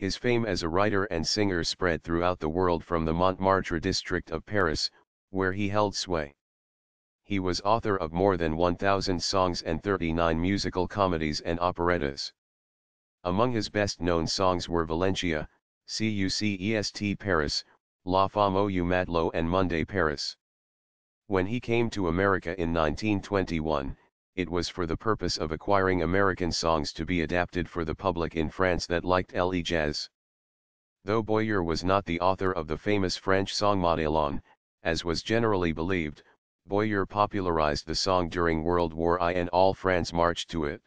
His fame as a writer and singer spread throughout the world from the Montmartre district of Paris, where he held sway. He was author of more than 1,000 songs and 39 musical comedies and operettas. Among his best-known songs were Valencia, CUCEST Paris, La Famo au Matlo and Monday Paris. When he came to America in 1921, it was for the purpose of acquiring American songs to be adapted for the public in France that liked LE jazz. Though Boyer was not the author of the famous French song Madelon, as was generally believed, Boyer popularized the song during World War I and all France marched to it.